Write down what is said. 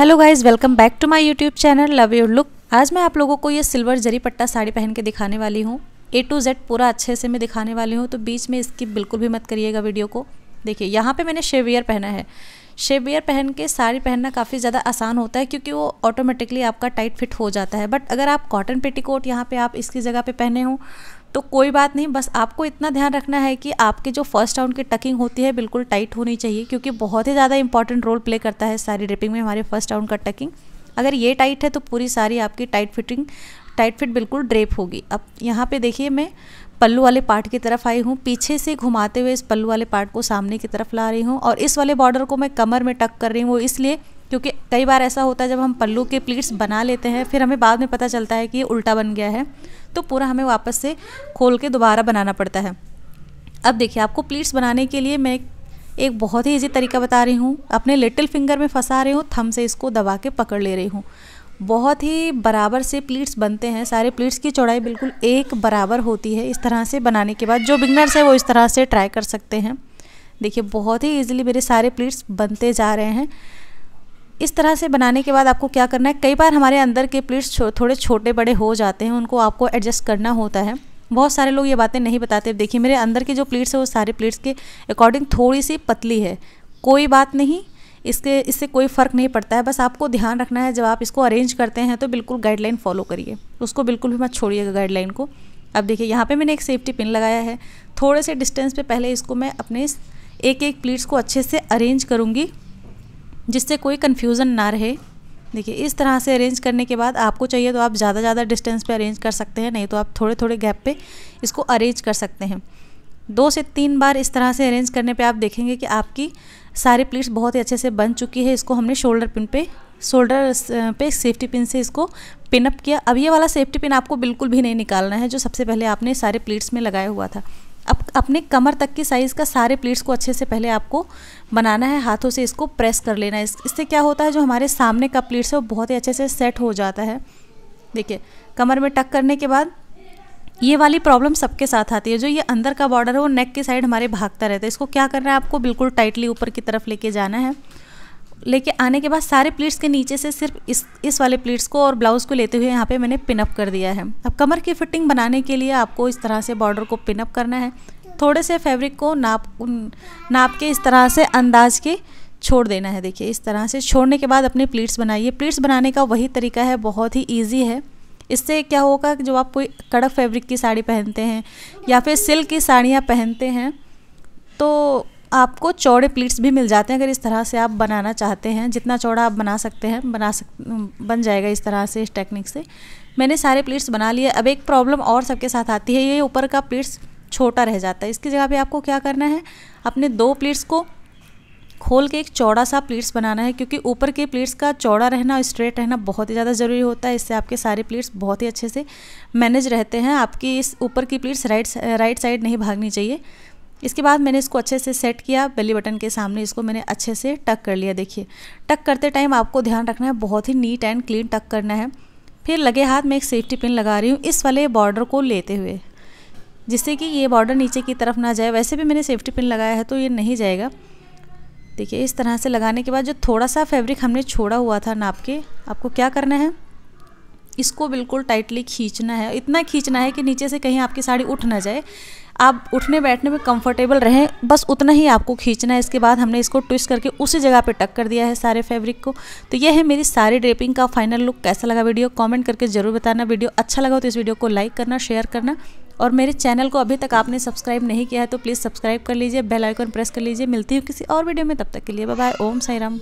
hello guys welcome back to my YouTube channel love your look आज मैं आप लोगों को ये सिल्वर जरी पट्टा साड़ी पहन के दिखाने वाली हूँ ए टू जेड पूरा अच्छे से मैं दिखाने वाली हूँ तो बीच में इसकी बिल्कुल भी मत करिएगा वीडियो को देखिए यहाँ पे मैंने शेवियर पहना है शेवियर पहन के साड़ी पहनना काफ़ी ज़्यादा आसान होता है क्योंकि वो ऑटोमेटिकली आपका टाइट फिट हो जाता है बट अगर आप कॉटन पेटीकोट यहाँ पर आप इसकी जगह पर पहने हों तो कोई बात नहीं बस आपको इतना ध्यान रखना है कि आपके जो फर्स्ट राउंड की टकिंग होती है बिल्कुल टाइट होनी चाहिए क्योंकि बहुत ही ज़्यादा इंपॉर्टेंट रोल प्ले करता है सारी ड्रिपिंग में हमारे फर्स्ट राउंड का टकिंग अगर ये टाइट है तो पूरी सारी आपकी टाइट फिटिंग टाइट फिट बिल्कुल ड्रेप होगी अब यहाँ पे देखिए मैं पल्लू वाले पार्ट की तरफ आई हूँ पीछे से घुमाते हुए इस पल्लू वाले पार्ट को सामने की तरफ ला रही हूँ और इस वाले बॉर्डर को मैं कमर में टक कर रही हूँ वो इसलिए क्योंकि कई बार ऐसा होता है जब हम पल्लू के प्लीट्स बना लेते हैं फिर हमें बाद में पता चलता है कि ये उल्टा बन गया है तो पूरा हमें वापस से खोल के दोबारा बनाना पड़ता है अब देखिए आपको प्लीट्स बनाने के लिए मैं एक बहुत ही ईजी तरीका बता रही हूँ अपने लिटिल फिंगर में फंसा रही हूँ थम से इसको दबा के पकड़ ले रही हूँ बहुत ही बराबर से प्लीट्स बनते हैं सारे प्लीट्स की चौड़ाई बिल्कुल एक बराबर होती है इस तरह से बनाने के बाद जो बिगनर्स है वो इस तरह से ट्राई कर सकते हैं देखिए बहुत ही ईजिली मेरे सारे प्लीट्स बनते जा रहे हैं इस तरह से बनाने के बाद आपको क्या करना है कई बार हमारे अंदर के प्लेट्स छो, थोड़े छोटे बड़े हो जाते हैं उनको आपको एडजस्ट करना होता है बहुत सारे लोग ये बातें नहीं बताते देखिए मेरे अंदर के जो प्लेट्स है वो सारे प्लेट्स के अकॉर्डिंग थोड़ी सी पतली है कोई बात नहीं इसके इससे कोई फ़र्क नहीं पड़ता है बस आपको ध्यान रखना है जब आप इसको अरेंज करते हैं तो बिल्कुल गाइडलाइन फॉलो करिए उसको बिल्कुल भी मत छोड़िएगा गाइडलाइन को अब देखिए यहाँ पे मैंने एक सेफ्टी पिन लगाया है थोड़े से डिस्टेंस पे पहले इसको मैं अपने एक एक प्लीट्स को अच्छे से अरेंज करूँगी जिससे कोई कन्फ्यूज़न ना रहे देखिए इस तरह से अरेंज करने के बाद आपको चाहिए तो आप ज़्यादा ज़्यादा डिस्टेंस पे अरेंज कर सकते हैं नहीं तो आप थोड़े थोड़े गैप पे इसको अरेंज कर सकते हैं दो से तीन बार इस तरह से अरेंज करने पे आप देखेंगे कि आपकी सारी प्लेट्स बहुत ही अच्छे से बन चुकी है इसको हमने शोल्डर पिन पे शोल्डर uh, पे सेफ्टी पिन से इसको पिनअप किया अब ये वाला सेफ्टी पिन आपको बिल्कुल भी नहीं निकालना है जो सबसे पहले आपने सारे प्लेट्स में लगाया हुआ था अब अपने कमर तक की साइज़ का सारे प्लेट्स को अच्छे से पहले आपको बनाना है हाथों से इसको प्रेस कर लेना है इस, इससे क्या होता है जो हमारे सामने का प्लेट्स है वो बहुत ही अच्छे से सेट हो जाता है देखिए कमर में टक करने के बाद ये वाली प्रॉब्लम सबके साथ आती है जो ये अंदर का बॉर्डर है वो नेक की साइड हमारे भागता रहता है इसको क्या करना है आपको बिल्कुल टाइटली ऊपर की तरफ लेके जाना है लेके आने के बाद सारे प्लीट्स के नीचे से सिर्फ इस इस वाले प्लीट्स को और ब्लाउज़ को लेते हुए यहाँ पे मैंने पिनअप कर दिया है अब कमर की फिटिंग बनाने के लिए आपको इस तरह से बॉर्डर को पिनअप करना है थोड़े से फैब्रिक को नाप नाप के इस तरह से अंदाज के छोड़ देना है देखिए इस तरह से छोड़ने के बाद अपने प्लीट्स बनाइए प्लीट्स बनाने का वही तरीका है बहुत ही ईजी है इससे क्या होगा जब आप कोई कड़क फैब्रिक की साड़ी पहनते हैं या फिर सिल्क की साड़ियाँ पहनते हैं तो आपको चौड़े प्लीट्स भी मिल जाते हैं अगर इस तरह से आप बनाना चाहते हैं जितना चौड़ा आप बना सकते हैं बना सक बन जाएगा इस तरह से इस टेक्निक से मैंने सारे प्लीट्स बना लिए अब एक प्रॉब्लम और सबके साथ आती है ये ऊपर का प्लीट्स छोटा रह जाता है इसकी जगह पे आपको क्या करना है अपने दो प्लीट्स को खोल के एक चौड़ा सा प्लीट्स बनाना है क्योंकि ऊपर के प्लीट्स का चौड़ा रहना और स्ट्रेट रहना बहुत ही ज़्यादा ज़रूरी होता है इससे आपके सारे प्लीट्स बहुत ही अच्छे से मैनेज रहते हैं आपकी इस ऊपर की प्लीट्स राइट राइट साइड नहीं भागनी चाहिए इसके बाद मैंने इसको अच्छे से सेट किया बेली बटन के सामने इसको मैंने अच्छे से टक कर लिया देखिए टक करते टाइम आपको ध्यान रखना है बहुत ही नीट एंड क्लीन टक करना है फिर लगे हाथ में एक सेफ्टी पिन लगा रही हूँ इस वाले बॉर्डर को लेते हुए जिससे कि ये बॉर्डर नीचे की तरफ ना जाए वैसे भी मैंने सेफ्टी पिन लगाया है तो ये नहीं जाएगा देखिए इस तरह से लगाने के बाद जो थोड़ा सा फैब्रिक हमने छोड़ा हुआ था नाप के आपको क्या करना है इसको बिल्कुल टाइटली खींचना है इतना खींचना है कि नीचे से कहीं आपकी साड़ी उठ ना जाए आप उठने बैठने में कंफर्टेबल रहें बस उतना ही आपको खींचना है इसके बाद हमने इसको ट्विस्ट करके उसी जगह पे टक कर दिया है सारे फैब्रिक को तो यह है मेरी सारी ड्रेपिंग का फाइनल लुक कैसा लगा वीडियो कॉमेंट करके ज़रूर बताना वीडियो अच्छा लगा तो इस वीडियो को लाइक करना शेयर करना और मेरे चैनल को अभी तक आपने सब्सक्राइब नहीं किया है तो प्लीज़ सब्सक्राइब कर लीजिए बेलाइकन प्रेस कर लीजिए मिलती हूँ किसी और वीडियो में तब तक के लिए बाय ओम साई राम